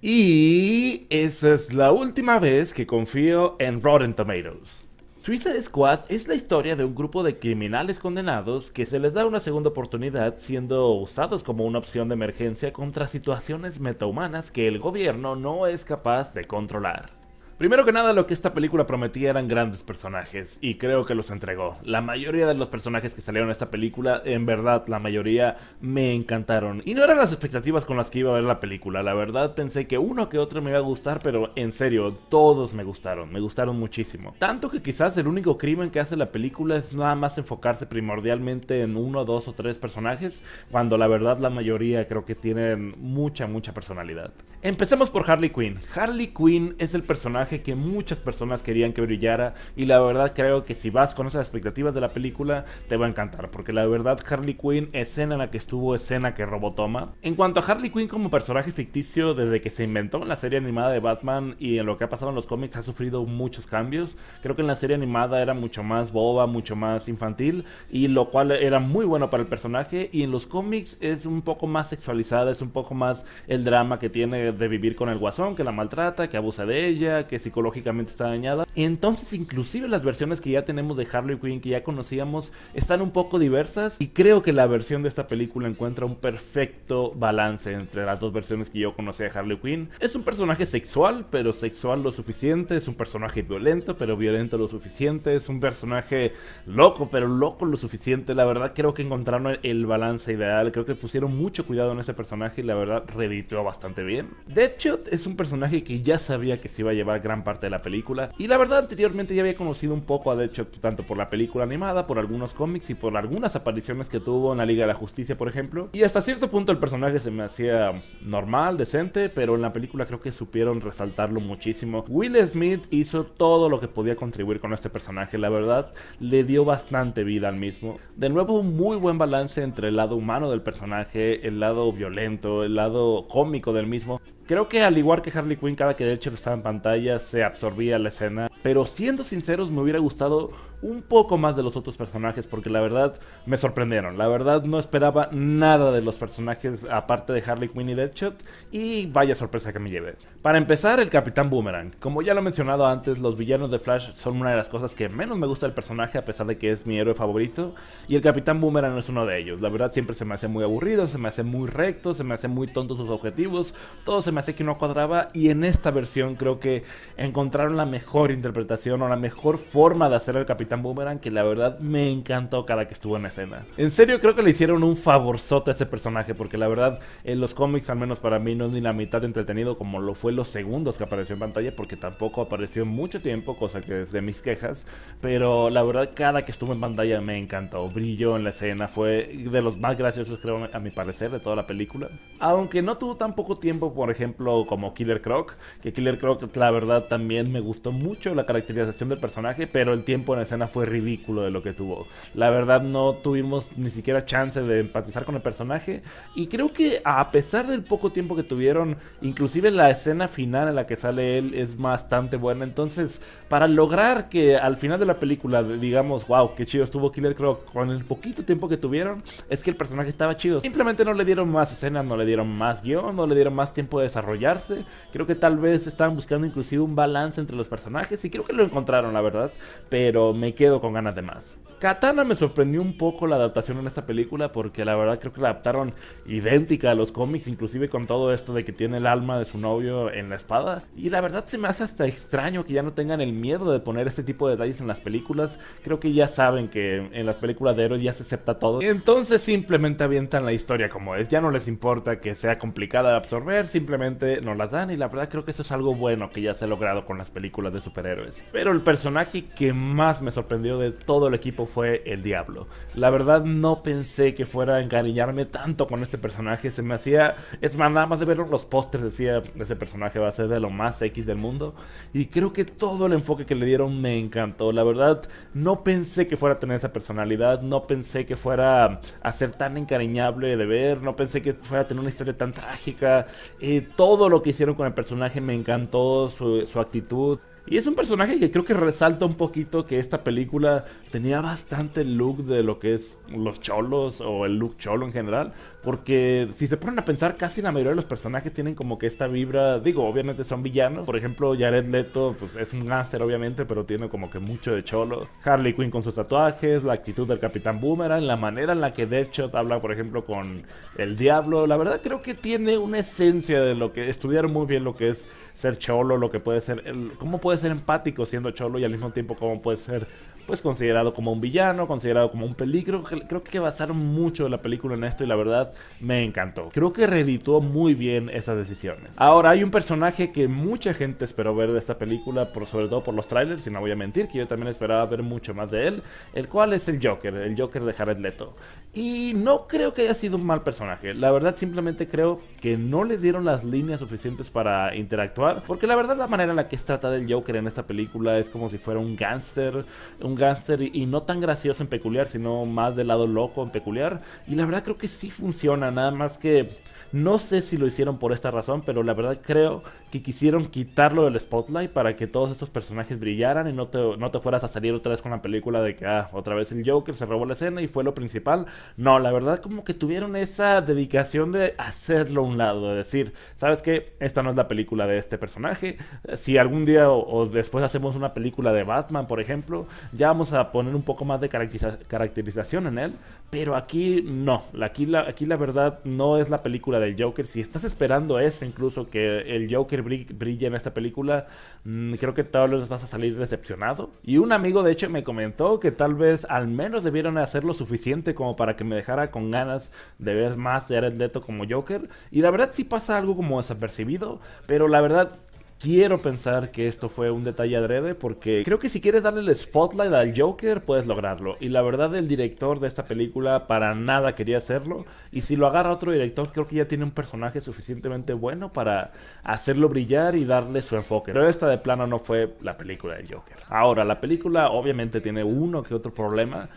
Y esa es la última vez que confío en Rotten Tomatoes. Suicide Squad es la historia de un grupo de criminales condenados que se les da una segunda oportunidad siendo usados como una opción de emergencia contra situaciones metahumanas que el gobierno no es capaz de controlar. Primero que nada, lo que esta película prometía eran grandes personajes y creo que los entregó. La mayoría de los personajes que salieron en esta película, en verdad, la mayoría me encantaron. Y no eran las expectativas con las que iba a ver la película. La verdad pensé que uno que otro me iba a gustar, pero en serio, todos me gustaron. Me gustaron muchísimo. Tanto que quizás el único crimen que hace la película es nada más enfocarse primordialmente en uno, dos o tres personajes, cuando la verdad la mayoría creo que tienen mucha, mucha personalidad. Empecemos por Harley Quinn. Harley Quinn es el personaje que muchas personas querían que brillara y la verdad creo que si vas con esas expectativas de la película te va a encantar porque la verdad Harley Quinn escena en la que estuvo escena que Robotoma. En cuanto a Harley Quinn como personaje ficticio desde que se inventó en la serie animada de Batman y en lo que ha pasado en los cómics ha sufrido muchos cambios. Creo que en la serie animada era mucho más boba, mucho más infantil y lo cual era muy bueno para el personaje y en los cómics es un poco más sexualizada, es un poco más el drama que tiene de vivir con el guasón, que la maltrata, que abusa de ella, que psicológicamente está dañada. Entonces, inclusive las versiones que ya tenemos de Harley Quinn, que ya conocíamos, están un poco diversas y creo que la versión de esta película encuentra un perfecto balance entre las dos versiones que yo conocía de Harley Quinn. Es un personaje sexual, pero sexual lo suficiente, es un personaje violento, pero violento lo suficiente, es un personaje loco, pero loco lo suficiente. La verdad creo que encontraron el balance ideal, creo que pusieron mucho cuidado en este personaje y la verdad reeditó bastante bien. Deadshot es un personaje que ya sabía que se iba a llevar gran parte de la película. Y la verdad, anteriormente ya había conocido un poco a de hecho tanto por la película animada, por algunos cómics y por algunas apariciones que tuvo en la Liga de la Justicia, por ejemplo. Y hasta cierto punto el personaje se me hacía normal, decente, pero en la película creo que supieron resaltarlo muchísimo. Will Smith hizo todo lo que podía contribuir con este personaje, la verdad, le dio bastante vida al mismo. De nuevo, un muy buen balance entre el lado humano del personaje, el lado violento, el lado cómico del mismo, Creo que al igual que Harley Quinn, cada que Deadshot estaba en pantalla se absorbía la escena. Pero siendo sinceros, me hubiera gustado un poco más de los otros personajes porque la verdad me sorprendieron. La verdad no esperaba nada de los personajes aparte de Harley Quinn y Deadshot y vaya sorpresa que me llevé. Para empezar, el Capitán Boomerang. Como ya lo he mencionado antes, los villanos de Flash son una de las cosas que menos me gusta del personaje a pesar de que es mi héroe favorito y el Capitán Boomerang es uno de ellos. La verdad siempre se me hace muy aburrido, se me hace muy recto, se me hace muy tonto sus objetivos, todo se me me que no cuadraba y en esta versión creo que encontraron la mejor interpretación o la mejor forma de hacer al Capitán Boomerang que la verdad me encantó cada que estuvo en escena. En serio creo que le hicieron un favorzote a ese personaje porque la verdad en los cómics al menos para mí no es ni la mitad de entretenido como lo fue los segundos que apareció en pantalla porque tampoco apareció en mucho tiempo, cosa que es de mis quejas, pero la verdad cada que estuvo en pantalla me encantó, brilló en la escena, fue de los más graciosos creo a mi parecer de toda la película. Aunque no tuvo tan poco tiempo, por ejemplo, como Killer Croc, que Killer Croc la verdad también me gustó mucho la caracterización del personaje, pero el tiempo en escena fue ridículo de lo que tuvo. La verdad no tuvimos ni siquiera chance de empatizar con el personaje y creo que a pesar del poco tiempo que tuvieron, inclusive la escena final en la que sale él es bastante buena, entonces para lograr que al final de la película digamos, wow, qué chido estuvo Killer Croc con el poquito tiempo que tuvieron, es que el personaje estaba chido. Simplemente no le dieron más escenas, no le dieron más guión, no le dieron más tiempo de desarrollarse. Creo que tal vez estaban buscando inclusive un balance entre los personajes y creo que lo encontraron, la verdad, pero me quedo con ganas de más. Katana me sorprendió un poco la adaptación en esta película porque la verdad creo que la adaptaron idéntica a los cómics, inclusive con todo esto de que tiene el alma de su novio en la espada. Y la verdad se me hace hasta extraño que ya no tengan el miedo de poner este tipo de detalles en las películas. Creo que ya saben que en las películas de héroes ya se acepta todo. Entonces simplemente avientan la historia como es. Ya no les importa que sea complicada de absorber, simplemente no nos las dan y la verdad creo que eso es algo bueno que ya se ha logrado con las películas de superhéroes. Pero el personaje que más me sorprendió de todo el equipo fue el Diablo. La verdad no pensé que fuera a encariñarme tanto con este personaje, se me hacía, es más, nada más de ver los pósters decía, ese personaje va a ser de lo más X del mundo y creo que todo el enfoque que le dieron me encantó. La verdad no pensé que fuera a tener esa personalidad, no pensé que fuera a ser tan encariñable de ver, no pensé que fuera a tener una historia tan trágica. Eh, todo lo que hicieron con el personaje me encantó, su, actitud. Y es un personaje que creo que resalta un poquito que esta película tenía bastante look de lo que es los cholos o el look cholo en general. Porque si se ponen a pensar, casi la mayoría de los personajes tienen como que esta vibra. Digo, obviamente son villanos. Por ejemplo, Jared Leto, pues es un gánster, obviamente, pero tiene como que mucho de cholo. Harley Quinn con sus tatuajes, la actitud del Capitán Boomerang, la manera en la que Deadshot habla, por ejemplo, con el diablo. La verdad, creo que tiene una esencia de lo que. Estudiar muy bien lo que es ser cholo, lo que puede ser. cómo puede ser empático siendo cholo y al mismo tiempo cómo puede ser pues considerado como un villano, considerado como un peligro. Creo que basaron mucho de la película en esto y la verdad me encantó. Creo que reeditó muy bien esas decisiones. Ahora, hay un personaje que mucha gente esperó ver de esta película, por, sobre todo por los trailers, y no voy a mentir, que yo también esperaba ver mucho más de él, el cual es el Joker, el Joker de Jared Leto. Y no creo que haya sido un mal personaje, la verdad simplemente creo que no le dieron las líneas suficientes para interactuar, porque la verdad la manera en la que se trata del Joker en esta película es como si fuera un gángster, un gángster y, y no tan gracioso en peculiar, sino más del lado loco en peculiar, y la verdad creo que sí funciona nada más que no sé si lo hicieron por esta razón, pero la verdad creo que quisieron quitarlo del spotlight para que todos estos personajes brillaran y no te, no te fueras a salir otra vez con la película de que, ah, otra vez el Joker se robó la escena y fue lo principal. No, la verdad como que tuvieron esa dedicación de hacerlo a un lado, de decir, ¿sabes que Esta no es la película de este personaje. Si algún día o, después hacemos una película de Batman, por ejemplo, ya vamos a poner un poco más de caracterización en él, pero aquí no, aquí la, aquí la verdad no es la película del Joker. Si estás esperando eso, incluso que el Joker brille en esta película, mm, creo que tal vez vas a salir decepcionado. Y un amigo de hecho me comentó que tal vez al menos debieron hacer lo suficiente como para que me dejara con ganas de ver más de Jared como Joker. Y la verdad si pasa algo como desapercibido, pero la verdad Quiero pensar que esto fue un detalle adrede porque creo que si quieres darle el spotlight al Joker puedes lograrlo. Y la verdad el director de esta película para nada quería hacerlo. Y si lo agarra otro director creo que ya tiene un personaje suficientemente bueno para hacerlo brillar y darle su enfoque. Pero esta de plano no fue la película del Joker. Ahora, la película obviamente tiene uno que otro problema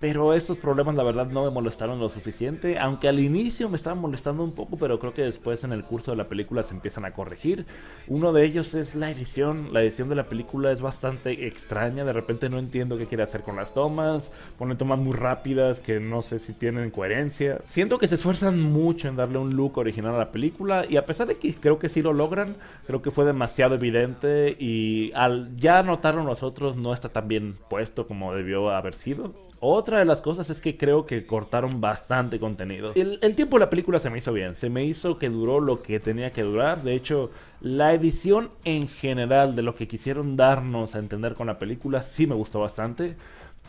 pero estos problemas la verdad no me molestaron lo suficiente, aunque al inicio me estaban molestando un poco, pero creo que después en el curso de la película se empiezan a corregir. Uno de ellos es la edición, la edición de la película es bastante extraña, de repente no entiendo qué quiere hacer con las tomas, pone tomas muy rápidas que no sé si tienen coherencia. Siento que se esfuerzan mucho en darle un look original a la película y a pesar de que creo que sí lo logran, creo que fue demasiado evidente y al ya notarlo nosotros no está tan bien puesto como debió haber sido. Otra de las cosas es que creo que cortaron bastante contenido. El, tiempo de la película se me hizo bien, se me hizo que duró lo que tenía que durar. De hecho, la edición en general de lo que quisieron darnos a entender con la película sí me gustó bastante.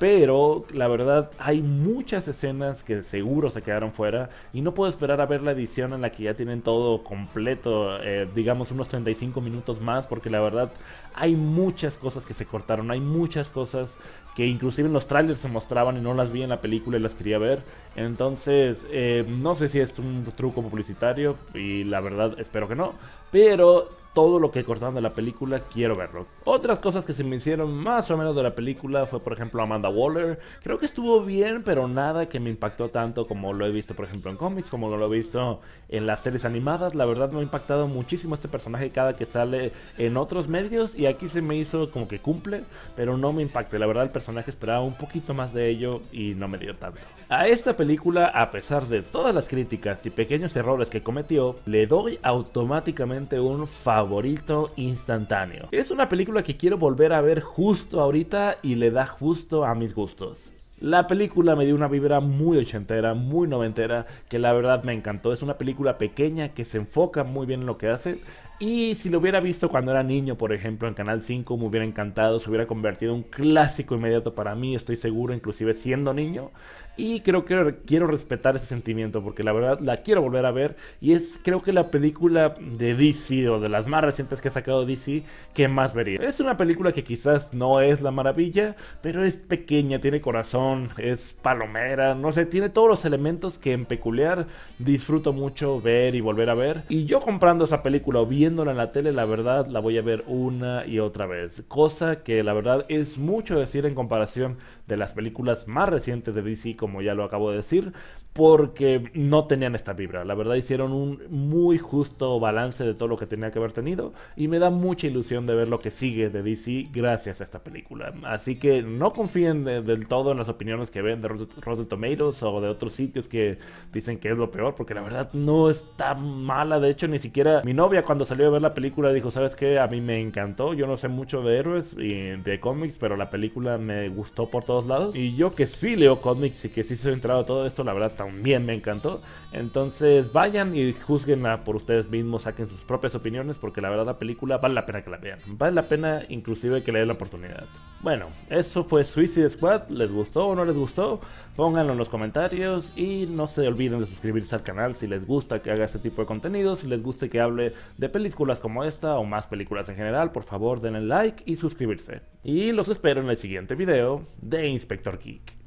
Pero la verdad hay muchas escenas que seguro se quedaron fuera y no puedo esperar a ver la edición en la que ya tienen todo completo, eh, digamos unos 35 minutos más, porque la verdad hay muchas cosas que se cortaron, hay muchas cosas que inclusive en los trailers se mostraban y no las vi en la película y las quería ver. Entonces, eh, no sé si es un truco publicitario y la verdad espero que no, pero todo lo que cortaron de la película, quiero verlo. Otras cosas que se me hicieron más o menos de la película fue, por ejemplo, Amanda Waller. Creo que estuvo bien, pero nada que me impactó tanto como lo he visto, por ejemplo, en cómics, como lo he visto en las series animadas. La verdad me ha impactado muchísimo este personaje cada que sale en otros medios y aquí se me hizo como que cumple, pero no me impacte. La verdad el personaje esperaba un poquito más de ello y no me dio tanto. A esta película, a pesar de todas las críticas y pequeños errores que cometió, le doy automáticamente un favor favorito instantáneo. Es una película que quiero volver a ver justo ahorita y le da justo a mis gustos. La película me dio una vibra muy ochentera, muy noventera, que la verdad me encantó. Es una película pequeña que se enfoca muy bien en lo que hace. Y si lo hubiera visto cuando era niño, por ejemplo, en Canal 5, me hubiera encantado, se hubiera convertido en un clásico inmediato para mí, estoy seguro, inclusive siendo niño. Y creo que quiero respetar ese sentimiento, porque la verdad la quiero volver a ver. Y es creo que la película de DC, o de las más recientes que ha sacado DC, que más vería. Es una película que quizás no es la maravilla, pero es pequeña, tiene corazón, es palomera, no sé, tiene todos los elementos que en peculiar disfruto mucho ver y volver a ver. Y yo comprando esa película o viendo en la tele, la verdad la voy a ver una y otra vez. Cosa que la verdad es mucho decir en comparación de las películas más recientes de DC, como ya lo acabo de decir, porque no tenían esta vibra. La verdad hicieron un muy justo balance de todo lo que tenía que haber tenido y me da mucha ilusión de ver lo que sigue de DC gracias a esta película. Así que no confíen del todo en las opiniones que ven de Rotten Tomatoes o de otros sitios que dicen que es lo peor, porque la verdad no está mala. De hecho, ni siquiera mi novia cuando salió a ver la película dijo, ¿sabes qué? A mí me encantó, yo no sé mucho de héroes y de cómics, pero la película me gustó por todos lados. Y yo que sí leo cómics y que sí soy entrado a todo esto, la verdad también me encantó. Entonces vayan y juzguenla por ustedes mismos, saquen sus propias opiniones, porque la verdad la película vale la pena que la vean. Vale la pena inclusive que le den la oportunidad. Bueno, eso fue Suicide Squad. ¿Les gustó o no les gustó? Pónganlo en los comentarios y no se olviden de suscribirse al canal si les gusta que haga este tipo de contenido, si les gusta que hable de películas como esta o más películas en general, por favor denle like y suscribirse. Y los espero en el siguiente video de Inspector Geek.